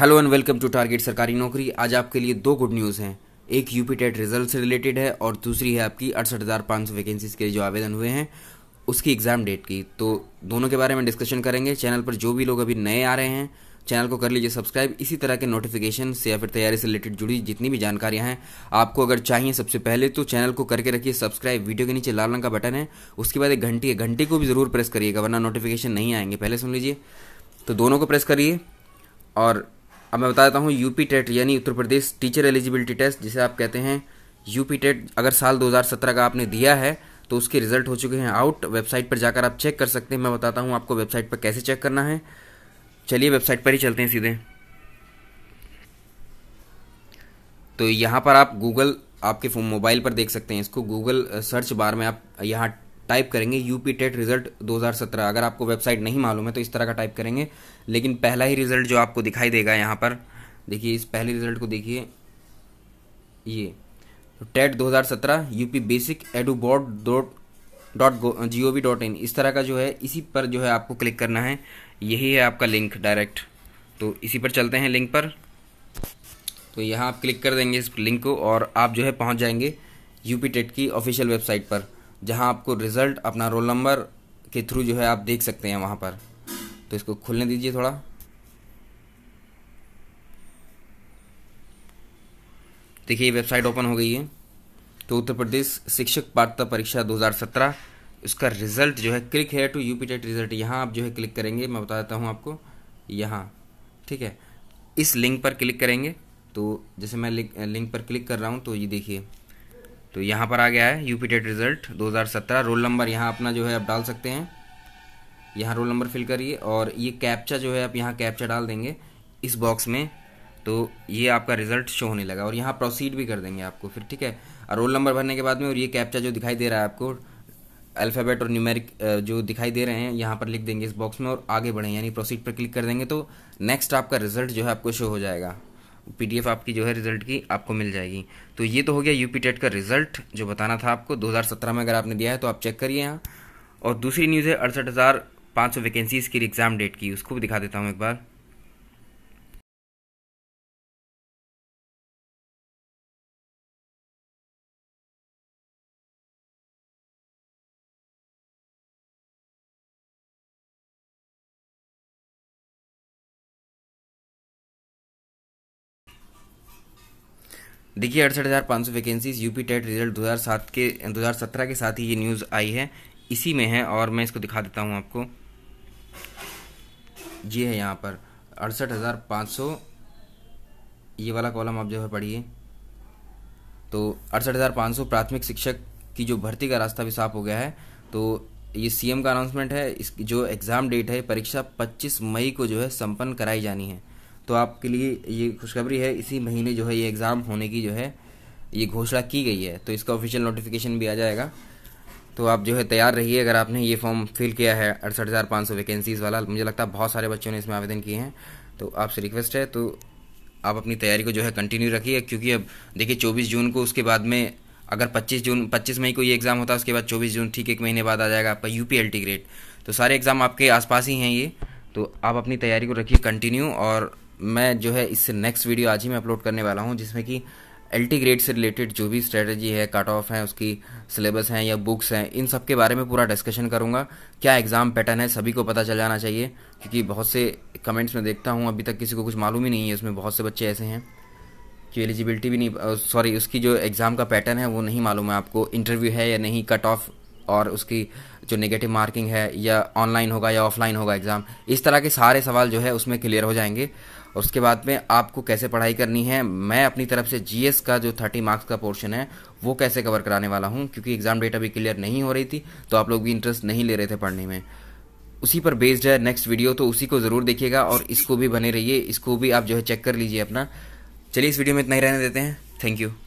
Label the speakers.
Speaker 1: hello and welcome to target Sarkari Naukri आज आपके लिए दो गुड न्यूज़ हैं एक यूपी टेट रिजल्ट से रिलेटेड है और दूसरी है आपकी अड़सठ हज़ार पाँच सौ वैकेंसीज के लिए जो आवेदन हुए हैं उसकी एग्ज़ाम डेट की तो दोनों के बारे में डिस्कशन करेंगे चैनल पर जो भी लोग अभी नए आ रहे हैं चैनल को कर लीजिए सब्सक्राइब इसी तरह के नोटिफिकेशन से या फिर तैयारी से रिलेटेड जुड़ी जितनी भी जानकारियां हैं आपको अगर चाहिए सबसे पहले तो चैनल को करके रखिए सब्सक्राइब वीडियो के नीचे लाल रंग का बटन है उसके बाद एक घंटी है घंटी को भी ज़रूर प्रेस करिएगा वरना नोटिफिकेशन नहीं आएंगे पहले सुन लीजिए तो दोनों को प्रेस करिए और अब मैं बताता हूँ यूपी टेट e यानी Uttar Pradesh teacher eligibility test जिसे आप कहते हैं यूपी टेट e अगर साल 2017 का आपने दिया है तो उसके रिजल्ट हो चुके हैं आउट वेबसाइट पर जाकर आप चेक कर सकते हैं मैं बताता हूँ आपको वेबसाइट पर कैसे चेक करना है चलिए वेबसाइट पर ही चलते हैं सीधे तो यहाँ पर आप गूगल आपके मोबाइल पर देख सकते हैं इसको गूगल सर्च बार में आप यहाँ टाइप करेंगे यूपी टेट रिजल्ट 2017 अगर आपको वेबसाइट नहीं मालूम है तो इस तरह का टाइप करेंगे लेकिन पहला ही रिजल्ट जो आपको दिखाई देगा यहाँ पर देखिए इस पहले रिजल्ट को देखिए ये तो TET 2017 UP basic edu board dot dot G O V dot in इस तरह का जो है इसी पर जो है आपको क्लिक करना है यही है आपका लिंक डायरेक्ट तो इसी पर चलते हैं लिंक पर तो यहाँ आप क्लिक कर देंगे इस लिंक को और आप जो है पहुँच जाएंगे यूपी टेट की ऑफिशियल वेबसाइट पर जहां आपको रिज़ल्ट अपना रोल नंबर के थ्रू जो है आप देख सकते हैं वहां पर तो इसको खुलने दीजिए थोड़ा देखिए वेबसाइट ओपन हो गई है तो उत्तर प्रदेश शिक्षक पात्रता परीक्षा 2017 इसका रिजल्ट जो है क्लिक है टू यू टेट रिजल्ट यहाँ आप जो है क्लिक करेंगे मैं बता देता हूँ आपको यहाँ ठीक है इस लिंक पर क्लिक करेंगे तो जैसे मैं लिंक पर क्लिक कर रहा हूँ तो ये देखिए तो यहाँ पर आ गया है U TET result 2017 roll number यहाँ अपना जो है आप डाल सकते हैं यहाँ रोल नंबर फिल करिए और ये कैप्चा जो है आप यहाँ कैप्चा डाल देंगे इस बॉक्स में तो ये आपका रिजल्ट शो होने लगा और यहाँ प्रोसीड भी कर देंगे आपको फिर ठीक है और रोल नंबर भरने के बाद में और ये कैप्चा जो दिखाई दे रहा है आपको अल्फ़ाबेट और न्यूमेरिक जो दिखाई दे रहे हैं यहाँ पर लिख देंगे इस बॉक्स में और आगे बढ़ें यानी प्रोसीड पर क्लिक कर देंगे तो नेक्स्ट आपका रिजल्ट जो है आपको शो हो जाएगा पीडीएफ आपकी जो है रिजल्ट की आपको मिल जाएगी तो ये तो हो गया यूपी टेट का रिजल्ट जो बताना था आपको 2017 में अगर आपने दिया है तो आप चेक करिए यहाँ और दूसरी न्यूज़ है अड़सठ हज़ार पाँच सौ वैकेंसीज़ की एग्ज़ाम डेट की उसको भी दिखा देता हूँ एक बार देखिए अड़सठ हज़ार पाँच सौ वैकेंसीज यूपी टेट रिजल्ट दो हज़ार सात के दो हज़ार सत्रह के साथ ही ये न्यूज़ आई है इसी में है और मैं इसको दिखा देता हूँ आपको ये है यहाँ पर अड़सठ हज़ार पाँच सौ ये वाला कॉलम आप जो है पढ़िए तो अड़सठ हज़ार पाँच सौ प्राथमिक शिक्षक की जो भर्ती का रास्ता भी साफ हो गया है तो ये सीएम का अनाउंसमेंट है इस जो एग्ज़ाम डेट है परीक्षा 25 मई को जो है संपन्न कराई जानी है तो आपके लिए ये खुशखबरी है इसी महीने जो है ये एग्ज़ाम होने की जो है ये घोषणा की गई है तो इसका ऑफिशियल नोटिफिकेशन भी आ जाएगा तो आप जो है तैयार रहिए अगर आपने ये फॉर्म फिल किया है अड़सठ हज़ार पाँच सौ वैकेंसीज़ वाला मुझे लगता है बहुत सारे बच्चों ने इसमें आवेदन किए हैं तो आपसे रिक्वेस्ट है तो आप अपनी तैयारी को जो है कंटिन्यू रखिए क्योंकि अब देखिए चौबीस जून को उसके बाद में अगर 25 जून 25 मई को ये एग्ज़ाम होता है उसके बाद 24 जून ठीक एक महीने बाद आ जाएगा आपका यू पी ग्रेड तो सारे एग्ज़ाम आपके आसपास ही हैं ये तो आप अपनी तैयारी को रखिए कंटिन्यू और मैं जो है इससे नेक्स्ट वीडियो आज ही मैं अपलोड करने वाला हूँ जिसमें कि एल टी ग्रेड से रिलेटेड जो भी स्ट्रेटजी है कट ऑफ है उसकी सिलेबस हैं या बुक्स हैं इन सब के बारे में पूरा डिस्कशन करूँगा क्या एग्ज़ाम पैटर्न है सभी को पता चल जाना चाहिए क्योंकि बहुत से कमेंट्स में देखता हूँ अभी तक किसी को कुछ मालूम ही नहीं है उसमें बहुत से बच्चे ऐसे हैं कि एलिजिबिलिटी भी नहीं सॉरी उसकी जो एग्ज़ाम का पैटर्न है वो नहीं मालूम है आपको इंटरव्यू है या नहीं कट ऑफ और उसकी जो नेगेटिव मार्किंग है या ऑनलाइन होगा या ऑफलाइन होगा एग्ज़ाम इस तरह के सारे सवाल जो है उसमें क्लियर हो जाएंगे और उसके बाद में आपको कैसे पढ़ाई करनी है मैं अपनी तरफ से जीएस का जो थर्टी मार्क्स का पोर्शन है वो कैसे कवर कराने वाला हूँ क्योंकि एग्ज़ाम डेट अभी क्लियर नहीं हो रही थी तो आप लोग भी इंटरेस्ट नहीं ले रहे थे पढ़ने में उसी पर बेस्ड है नेक्स्ट वीडियो तो उसी को ज़रूर देखिएगा और इसको भी बने रहिए इसको भी आप जो है चेक कर लीजिए अपना चलिए इस वीडियो में इतना ही रहने देते हैं थैंक यू